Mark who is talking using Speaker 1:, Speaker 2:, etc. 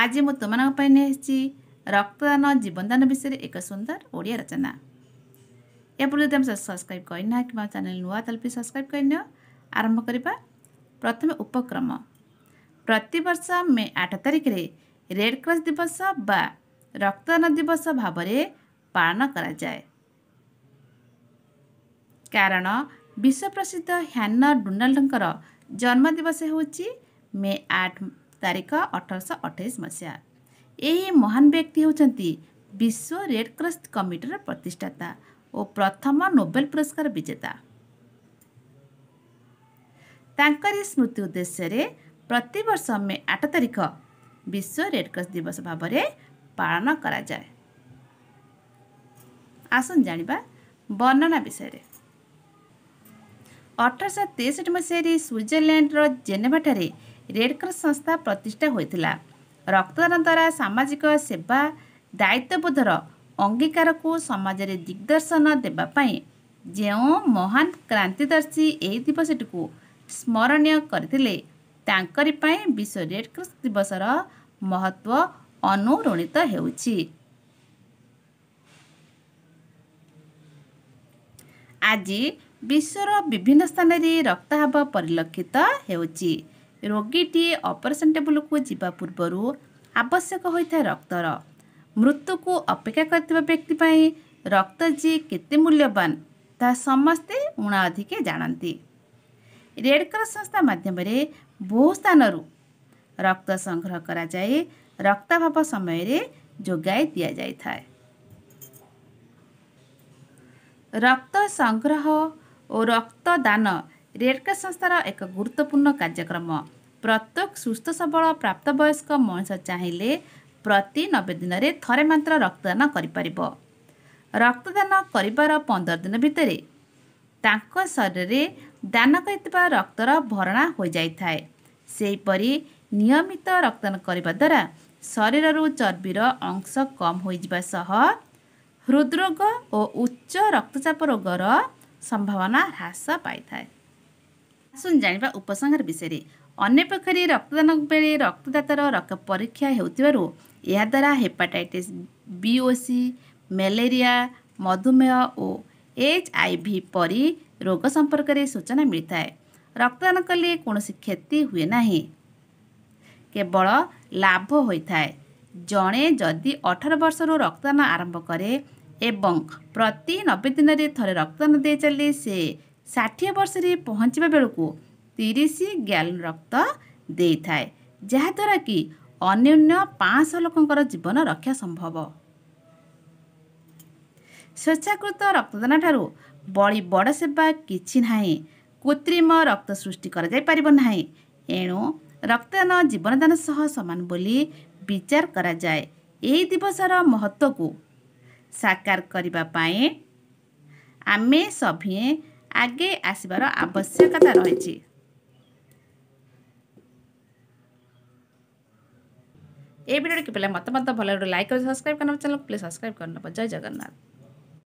Speaker 1: ଆଜି ମୁଁ ତୁମାନଙ୍କ ପାଇଁ ନେଇ ଆସିଛି ରକ୍ତଦାନ ଜୀବନଦାନ ବିଷୟରେ ଏକ ସୁନ୍ଦର ଓଡ଼ିଆ ରଚନା ଏପରି ଯଦି ଆମେ ସବସ୍କ୍ରାଇବ୍ କରିନା କିମ୍ବା ଚ୍ୟାନେଲ୍ ନୂଆ ତାହେଲେ ବି ସବସ୍କ୍ରାଇବ୍ କରିନିଅ ଆରମ୍ଭ କରିବା ପ୍ରଥମେ ଉପକ୍ରମ ପ୍ରତିବର୍ଷ ମେ ଆଠ ତାରିଖରେ ରେଡ଼କ୍ରସ୍ ଦିବସ ବା ରକ୍ତଦାନ ଦିବସ ଭାବରେ ପାଳନ କରାଯାଏ କାରଣ ବିଶ୍ୱ ପ୍ରସିଦ୍ଧ ହ୍ୟାନର ଡୋନାଲ୍ଡଙ୍କର ଜନ୍ମଦିବସ ହେଉଛି ମେ ଆଠ ତାରିଖ ଅଠରଶହ ଅଠେଇଶ ମସିହା ଏହି ମହାନ ବ୍ୟକ୍ତି ହେଉଛନ୍ତି ବିଶ୍ୱ ରେଡ଼କ୍ରସ କମିଟିର ପ୍ରତିଷ୍ଠାତା ଓ ପ୍ରଥମ ନୋବେଲ ପୁରସ୍କାର ବିଜେତା ତାଙ୍କରି ସ୍ମୃତି ଉଦ୍ଦେଶ୍ୟରେ ପ୍ରତିବର୍ଷ ମେ ଆଠ ତାରିଖ ବିଶ୍ୱ ରେଡ଼କ୍ରସ ଦିବସ ଭାବରେ ପାଳନ କରାଯାଏ ଆସନ୍ତୁ ଜାଣିବା ବର୍ଣ୍ଣନା ବିଷୟରେ ଅଠରଶହ ତେଷଠି ମସିହାରେ ସ୍ୱିଜରଲ୍ୟାଣ୍ଡର ଜେନେଭାଠାରେ ରେଡ଼କ୍ରସ୍ ସଂସ୍ଥା ପ୍ରତିଷ୍ଠା ହୋଇଥିଲା ରକ୍ତଦାନ ଦ୍ୱାରା ସାମାଜିକ ସେବା ଦାୟିତ୍ୱବୋଧର ଅଙ୍ଗୀକାରକୁ ସମାଜରେ ଦିଗ୍ଦର୍ଶନ ଦେବା ପାଇଁ ଯେଉଁ ମହାନ କ୍ରାନ୍ତିଦର୍ଶୀ ଏହି ଦିବସଟିକୁ ସ୍ମରଣୀୟ କରିଥିଲେ ତାଙ୍କରି ପାଇଁ ବିଶ୍ୱ ରେଡ଼କ୍ରସ୍ ଦିବସର ମହତ୍ଵ ଅନୁରଣିତ ହେଉଛି ଆଜି ବିଶ୍ୱର ବିଭିନ୍ନ ସ୍ଥାନରେ ରକ୍ତାଭାବ ପରିଲକ୍ଷିତ ହେଉଛି ରୋଗୀଟିଏ ଅପରେସନ୍ ଟେବୁଲକୁ ଯିବା ପୂର୍ବରୁ ଆବଶ୍ୟକ ହୋଇଥାଏ ରକ୍ତର ମୃତ୍ୟୁକୁ ଅପେକ୍ଷା କରିଥିବା ବ୍ୟକ୍ତି ପାଇଁ ରକ୍ତ ଯିଏ କେତେ ମୂଲ୍ୟବାନ ତାହା ସମସ୍ତେ ଉଣା ଅଧିକେ ଜାଣନ୍ତି ରେଡ଼କ୍ରସ୍ ସଂସ୍ଥା ମାଧ୍ୟମରେ ବହୁ ସ୍ଥାନରୁ ରକ୍ତ ସଂଗ୍ରହ କରାଯାଇ ରକ୍ତାଭାବ ସମୟରେ ଯୋଗାଇ ଦିଆଯାଇଥାଏ ରକ୍ତ ସଂଗ୍ରହ ଓ ରକ୍ତଦାନ ରେଡ଼କ୍ରସ୍ ସଂସ୍ଥାର ଏକ ଗୁରୁତ୍ୱପୂର୍ଣ୍ଣ କାର୍ଯ୍ୟକ୍ରମ ପ୍ରତ୍ୟେକ ସୁସ୍ଥ ସବଳ ପ୍ରାପ୍ତବୟସ୍କ ମଣିଷ ଚାହିଁଲେ ପ୍ରତି ନବେ ଦିନରେ ଥରେ ମାତ୍ର ରକ୍ତଦାନ କରିପାରିବ ରକ୍ତଦାନ କରିବାର ପନ୍ଦର ଦିନ ଭିତରେ ତାଙ୍କ ଶରୀରରେ ଦାନ କରିଥିବା ରକ୍ତର ଭରଣା ହୋଇଯାଇଥାଏ ସେହିପରି ନିୟମିତ ରକ୍ତଦାନ କରିବା ଦ୍ୱାରା ଶରୀରରୁ ଚର୍ବିର ଅଂଶ କମ୍ ହୋଇଯିବା ସହ ହୃଦ୍ରୋଗ ଓ ଉଚ୍ଚ ରକ୍ତଚାପ ରୋଗର ସମ୍ଭାବନା ହ୍ରାସ ପାଇଥାଏ ଆସନ୍ତୁ ଜାଣିବା ଉପସଂହାର ବିଷୟରେ ଅନ୍ୟପକ୍ଷରେ ରକ୍ତଦାନ ବେଳେ ରକ୍ତଦାତାର ରକ୍ତ ପରୀକ୍ଷା ହେଉଥିବାରୁ ଏହାଦ୍ୱାରା ହେପାଟାଇଟିସ୍ ବି ଓ ସି ମ୍ୟାଲେରିଆ ମଧୁମେହ ଓ ଏଚ୍ ଆଇ ଭି ପରି ରୋଗ ସମ୍ପର୍କରେ ସୂଚନା ମିଳିଥାଏ ରକ୍ତଦାନ କଲେ କୌଣସି କ୍ଷତି ହୁଏ ନାହିଁ କେବଳ ଲାଭ ହୋଇଥାଏ ଜଣେ ଯଦି ଅଠର ବର୍ଷରୁ ରକ୍ତଦାନ ଆରମ୍ଭ କରେ ଏବଂ ପ୍ରତି ନବେ ଦିନରେ ଥରେ ରକ୍ତଦାନ ଦେଇ ଚାଲେ ସେ ଷାଠିଏ ବର୍ଷରେ ପହଞ୍ଚିବା ବେଳକୁ ତିରିଶ ଗ୍ୟାଲନ୍ ରକ୍ତ ଦେଇଥାଏ ଯାହାଦ୍ୱାରା କି ଅନ୍ୟାନ୍ୟ ପାଞ୍ଚଶହ ଲୋକଙ୍କର ଜୀବନ ରକ୍ଷା ସମ୍ଭବ ସ୍ୱେଚ୍ଛାକୃତ ରକ୍ତଦାନ ଠାରୁ ବଳି ବଡ଼ ସେବା କିଛି ନାହିଁ କୃତ୍ରିମ ରକ୍ତ ସୃଷ୍ଟି କରାଯାଇପାରିବ ନାହିଁ ଏଣୁ ରକ୍ତଦାନ ଜୀବନଦାନ ସହ ସମାନ ବୋଲି ବିଚାର କରାଯାଏ ଏହି ଦିବସର ମହତ୍ତ୍ୱକୁ ସାକାର କରିବା ପାଇଁ ଆମେ ସଭିଏଁ आगे आसबार आवश्यकता रहिछि ए भिडियो कि पहिला मत मत भल लाइक र सब्सक्राइब गर्न चाहनु प्लिज सब्सक्राइब गर्नु जय जगन्नाथ